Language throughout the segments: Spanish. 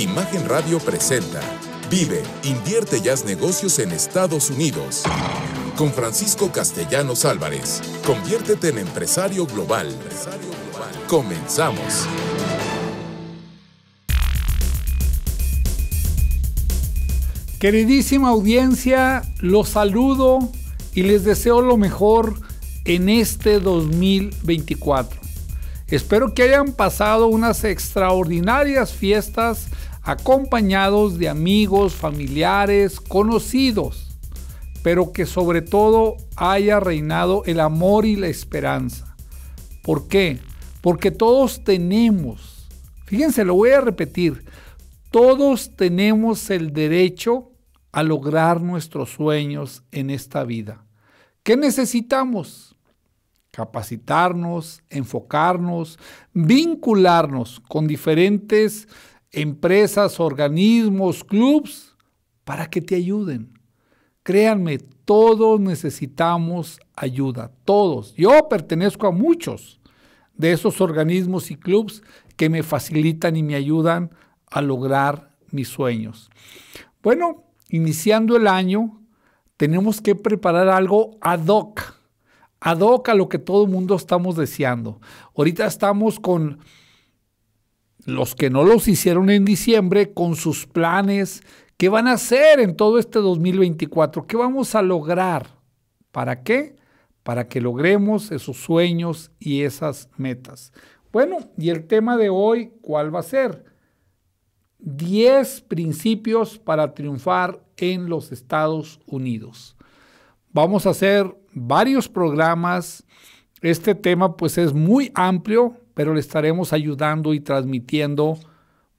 Imagen Radio presenta Vive, invierte y haz negocios en Estados Unidos. Con Francisco Castellanos Álvarez. Conviértete en empresario global. Comenzamos. Queridísima audiencia, los saludo y les deseo lo mejor en este 2024. Espero que hayan pasado unas extraordinarias fiestas acompañados de amigos, familiares, conocidos, pero que sobre todo haya reinado el amor y la esperanza. ¿Por qué? Porque todos tenemos, fíjense, lo voy a repetir, todos tenemos el derecho a lograr nuestros sueños en esta vida. ¿Qué necesitamos? capacitarnos, enfocarnos, vincularnos con diferentes empresas, organismos, clubs, para que te ayuden. Créanme, todos necesitamos ayuda, todos. Yo pertenezco a muchos de esos organismos y clubs que me facilitan y me ayudan a lograr mis sueños. Bueno, iniciando el año, tenemos que preparar algo ad hoc Adoca lo que todo el mundo estamos deseando. Ahorita estamos con los que no los hicieron en diciembre, con sus planes. ¿Qué van a hacer en todo este 2024? ¿Qué vamos a lograr? ¿Para qué? Para que logremos esos sueños y esas metas. Bueno, y el tema de hoy, ¿cuál va a ser? 10 principios para triunfar en los Estados Unidos. Vamos a hacer varios programas. Este tema pues es muy amplio, pero le estaremos ayudando y transmitiendo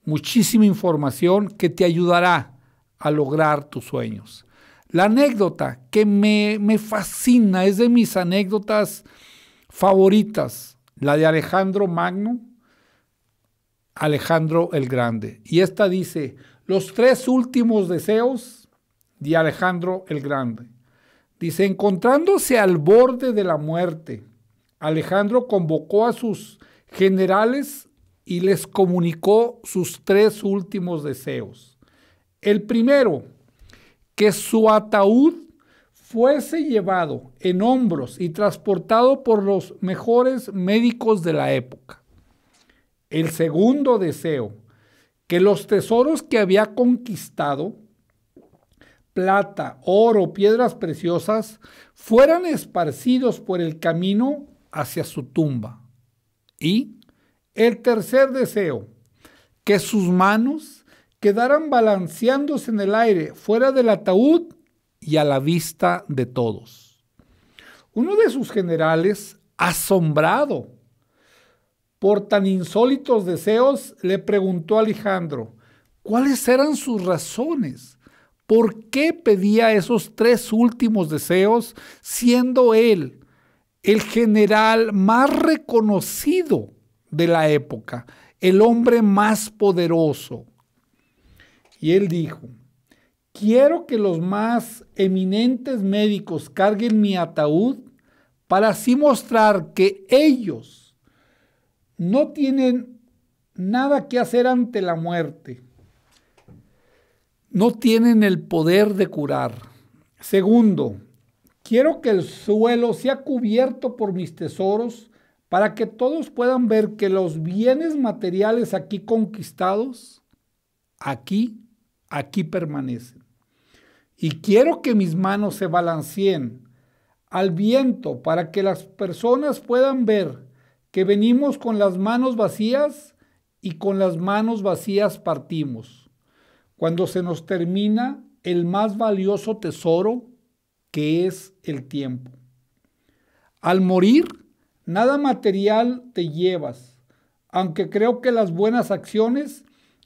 muchísima información que te ayudará a lograr tus sueños. La anécdota que me, me fascina, es de mis anécdotas favoritas, la de Alejandro Magno, Alejandro el Grande. Y esta dice, los tres últimos deseos de Alejandro el Grande. Dice, encontrándose al borde de la muerte, Alejandro convocó a sus generales y les comunicó sus tres últimos deseos. El primero, que su ataúd fuese llevado en hombros y transportado por los mejores médicos de la época. El segundo deseo, que los tesoros que había conquistado plata, oro, piedras preciosas, fueran esparcidos por el camino hacia su tumba. Y el tercer deseo, que sus manos quedaran balanceándose en el aire fuera del ataúd y a la vista de todos. Uno de sus generales, asombrado por tan insólitos deseos, le preguntó a Alejandro cuáles eran sus razones ¿Por qué pedía esos tres últimos deseos siendo él el general más reconocido de la época, el hombre más poderoso? Y él dijo, quiero que los más eminentes médicos carguen mi ataúd para así mostrar que ellos no tienen nada que hacer ante la muerte no tienen el poder de curar. Segundo, quiero que el suelo sea cubierto por mis tesoros para que todos puedan ver que los bienes materiales aquí conquistados, aquí, aquí permanecen. Y quiero que mis manos se balanceen al viento para que las personas puedan ver que venimos con las manos vacías y con las manos vacías partimos cuando se nos termina el más valioso tesoro que es el tiempo. Al morir, nada material te llevas, aunque creo que las buenas acciones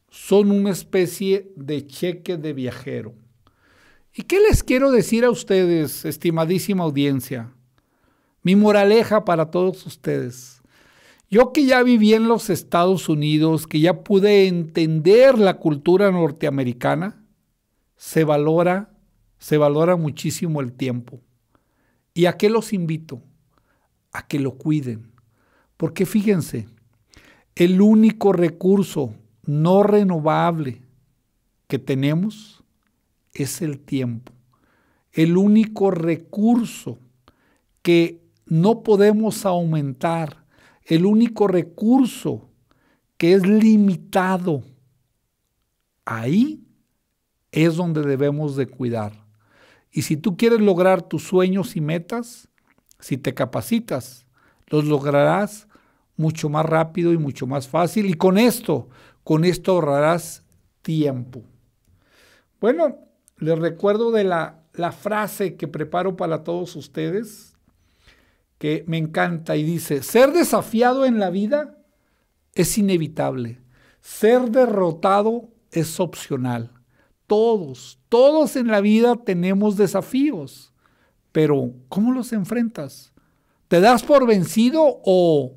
son una especie de cheque de viajero. ¿Y qué les quiero decir a ustedes, estimadísima audiencia? Mi moraleja para todos ustedes yo que ya viví en los Estados Unidos, que ya pude entender la cultura norteamericana, se valora, se valora muchísimo el tiempo. ¿Y a qué los invito? A que lo cuiden. Porque fíjense, el único recurso no renovable que tenemos es el tiempo. El único recurso que no podemos aumentar, el único recurso que es limitado, ahí es donde debemos de cuidar. Y si tú quieres lograr tus sueños y metas, si te capacitas, los lograrás mucho más rápido y mucho más fácil. Y con esto, con esto ahorrarás tiempo. Bueno, les recuerdo de la, la frase que preparo para todos ustedes, que me encanta y dice, ser desafiado en la vida es inevitable, ser derrotado es opcional. Todos, todos en la vida tenemos desafíos, pero ¿cómo los enfrentas? ¿Te das por vencido o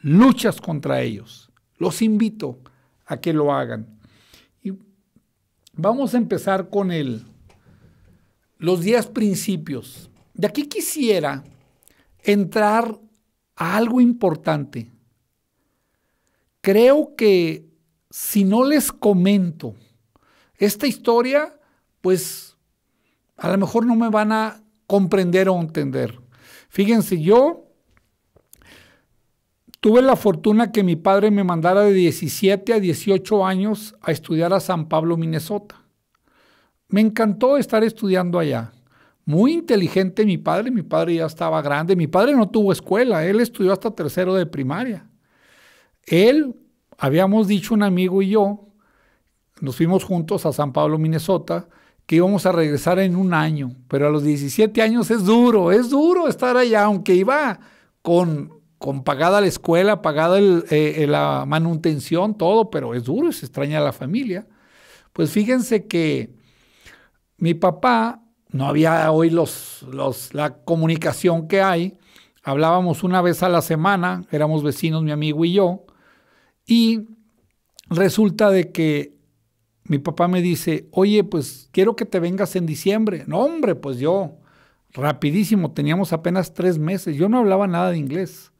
luchas contra ellos? Los invito a que lo hagan. Y vamos a empezar con el, los 10 principios. De aquí quisiera entrar a algo importante. Creo que si no les comento esta historia, pues a lo mejor no me van a comprender o entender. Fíjense, yo tuve la fortuna que mi padre me mandara de 17 a 18 años a estudiar a San Pablo, Minnesota. Me encantó estar estudiando allá. Muy inteligente mi padre, mi padre ya estaba grande, mi padre no tuvo escuela, él estudió hasta tercero de primaria. Él, habíamos dicho un amigo y yo, nos fuimos juntos a San Pablo, Minnesota, que íbamos a regresar en un año, pero a los 17 años es duro, es duro estar allá, aunque iba con, con pagada la escuela, pagada eh, eh, la manutención, todo, pero es duro, se extraña a la familia. Pues fíjense que mi papá no había hoy los, la comunicación que hay. Hablábamos una vez a la semana, éramos vecinos mi amigo y yo, y resulta de que mi papá me dice, oye, pues quiero que te vengas en diciembre. No, hombre, pues yo, rapidísimo, teníamos apenas tres meses, yo no hablaba nada de inglés.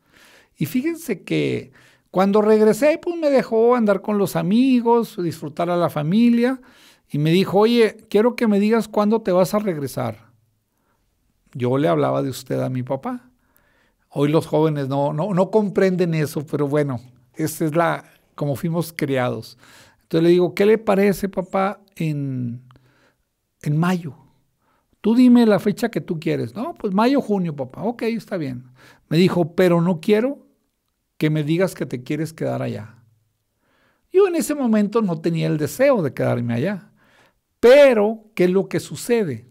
Y fíjense que cuando regresé, pues me dejó andar con los amigos, disfrutar a la familia, y me dijo, oye, quiero que me digas cuándo te vas a regresar. Yo le hablaba de usted a mi papá. Hoy los jóvenes no, no, comprenden eso, pero bueno, esa es la, como fuimos criados. Entonces le digo, ¿qué le parece, papá, en, en mayo? Tú dime la fecha que tú quieres. No, pues mayo, junio, papá. Ok, está bien. Me dijo, pero no quiero que me digas que te quieres quedar allá. Yo en ese momento no tenía el deseo de quedarme allá. Pero, ¿qué es lo que sucede?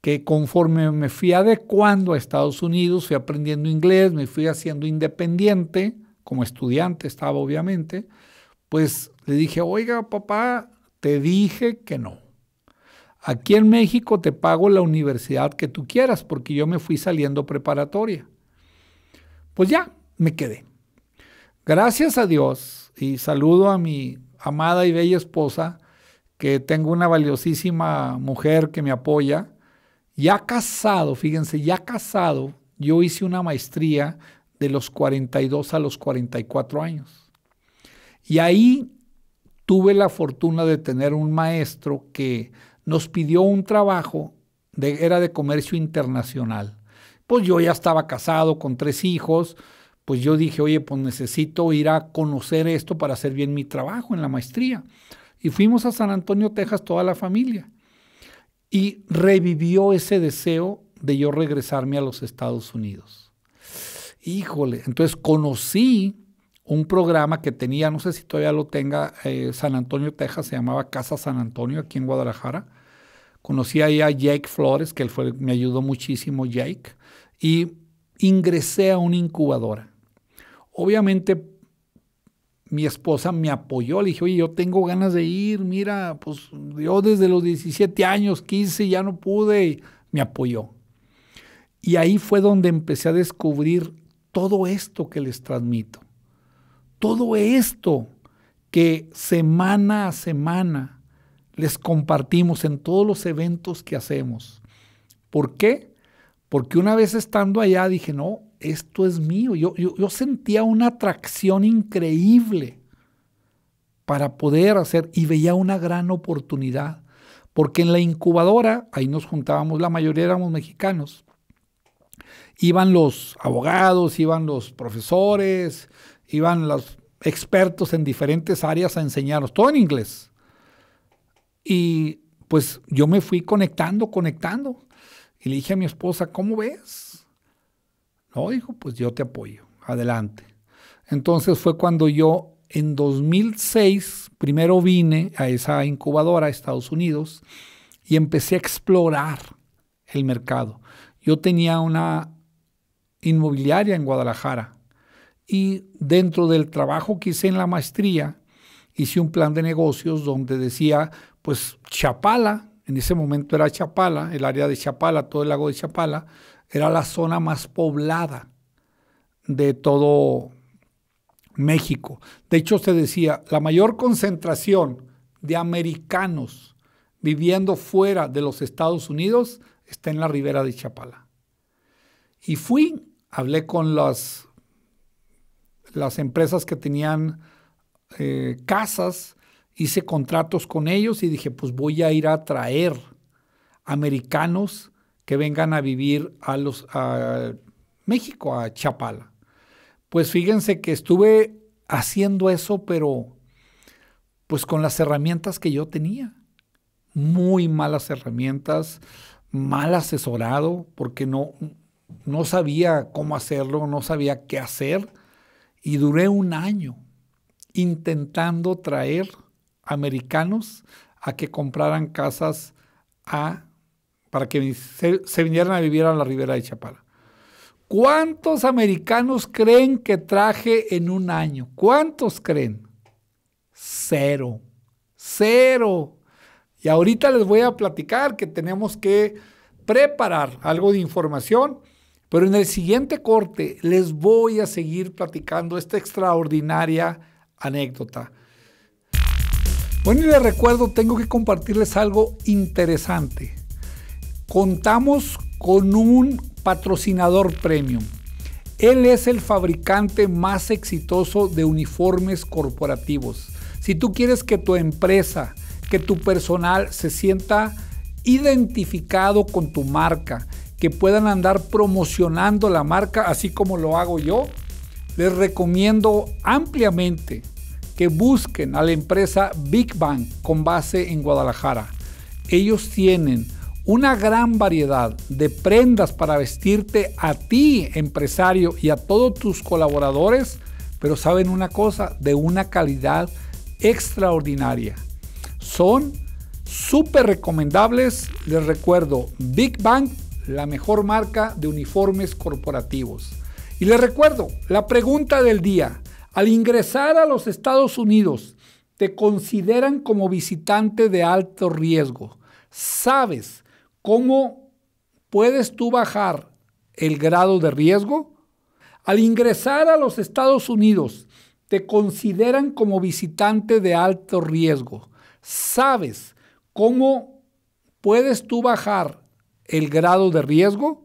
que conforme me fui adecuando a Estados Unidos, fui aprendiendo inglés, me fui haciendo independiente, como estudiante estaba obviamente, pues le dije, oiga papá, te dije que no. Aquí en México te pago la universidad que tú quieras, porque yo me fui saliendo preparatoria. Pues ya, me quedé. Gracias a Dios y saludo a mi amada y bella esposa, que tengo una valiosísima mujer que me apoya. Ya casado, fíjense, ya casado, yo hice una maestría de los 42 a los 44 años. Y ahí tuve la fortuna de tener un maestro que nos pidió un trabajo, de, era de comercio internacional. Pues yo ya estaba casado con tres hijos, pues yo dije, oye, pues necesito ir a conocer esto para hacer bien mi trabajo en la maestría. Y fuimos a San Antonio, Texas, toda la familia. Y revivió ese deseo de yo regresarme a los Estados Unidos. Híjole, entonces conocí un programa que tenía, no sé si todavía lo tenga, eh, San Antonio, Texas, se llamaba Casa San Antonio, aquí en Guadalajara. Conocí ahí a Jake Flores, que él me ayudó muchísimo, Jake, y ingresé a una incubadora. Obviamente mi esposa me apoyó, le dije, oye, yo tengo ganas de ir, mira, pues yo desde los 17 años, 15, ya no pude, y me apoyó. Y ahí fue donde empecé a descubrir todo esto que les transmito, todo esto que semana a semana les compartimos en todos los eventos que hacemos. ¿Por qué? Porque una vez estando allá dije, no, esto es mío. Yo, sentía una atracción increíble para poder hacer y veía una gran oportunidad. Porque en la incubadora, ahí nos juntábamos, la mayoría éramos mexicanos, iban los abogados, iban los profesores, iban los expertos en diferentes áreas a enseñarnos, todo en inglés. Y pues yo me fui conectando, conectando. Y le dije a mi esposa, ¿cómo ves? No, hijo, pues yo te apoyo, adelante. Entonces fue cuando yo en 2006 primero vine a esa incubadora a Estados Unidos y empecé a explorar el mercado. Yo tenía una inmobiliaria en Guadalajara y dentro del trabajo que hice en la maestría hice un plan de negocios donde decía, pues Chapala en ese momento era Chapala, el área de Chapala, todo el lago de Chapala, era la zona más poblada de todo México. De hecho, se decía, la mayor concentración de americanos viviendo fuera de los Estados Unidos está en la ribera de Chapala. Y fui, hablé con las, las empresas que tenían eh, casas hice contratos con ellos y dije, pues voy a ir a traer americanos que vengan a vivir a, los, a México, a Chapala. Pues fíjense que estuve haciendo eso, pero pues con las herramientas que yo tenía. Muy malas herramientas, mal asesorado, porque no, no sabía cómo hacerlo, no sabía qué hacer. Y duré un año intentando traer americanos a que compraran casas a, para que se, vinieran a vivir a la ribera de Chapala. ¿Cuántos americanos creen que traje en un año? ¿Cuántos creen? Cero. Cero. Y ahorita les voy a platicar que tenemos que preparar algo de información, pero en el siguiente corte les voy a seguir platicando esta extraordinaria anécdota. Bueno, y les recuerdo, tengo que compartirles algo interesante. Contamos con un patrocinador premium. Él es el fabricante más exitoso de uniformes corporativos. Si tú quieres que tu empresa, que tu personal se sienta identificado con tu marca, que puedan andar promocionando la marca así como lo hago yo, les recomiendo ampliamente que busquen a la empresa Big Bang con base en Guadalajara. Ellos tienen una gran variedad de prendas para vestirte a ti, empresario, y a todos tus colaboradores, pero saben una cosa, de una calidad extraordinaria. Son súper recomendables, les recuerdo, Big Bang, la mejor marca de uniformes corporativos. Y les recuerdo, la pregunta del día, al ingresar a los Estados Unidos, te consideran como visitante de alto riesgo. ¿Sabes cómo puedes tú bajar el grado de riesgo? Al ingresar a los Estados Unidos, te consideran como visitante de alto riesgo. ¿Sabes cómo puedes tú bajar el grado de riesgo?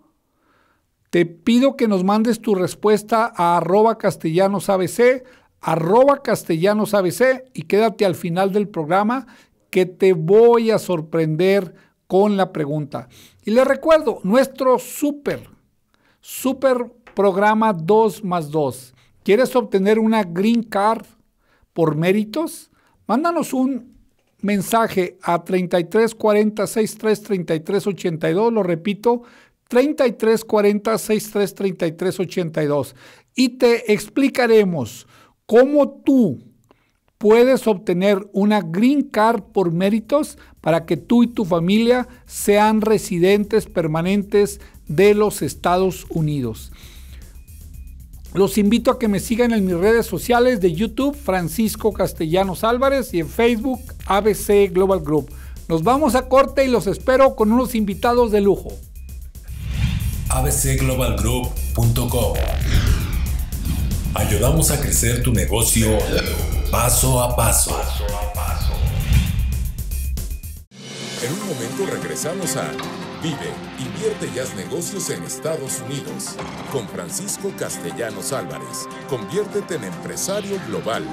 Te pido que nos mandes tu respuesta a arroba castellanosabc, arroba castellanosabc y quédate al final del programa que te voy a sorprender con la pregunta. Y les recuerdo, nuestro súper, súper programa 2 más 2. ¿Quieres obtener una green card por méritos? Mándanos un mensaje a 3340 lo repito, 3340 82 y te explicaremos cómo tú puedes obtener una green card por méritos para que tú y tu familia sean residentes permanentes de los Estados Unidos. Los invito a que me sigan en mis redes sociales de YouTube, Francisco Castellanos Álvarez, y en Facebook, ABC Global Group. Nos vamos a corte y los espero con unos invitados de lujo abcglobalgroup.com. Ayudamos a crecer tu negocio paso a paso. En un momento regresamos a Vive, invierte y haz negocios en Estados Unidos con Francisco Castellanos Álvarez. Conviértete en empresario global.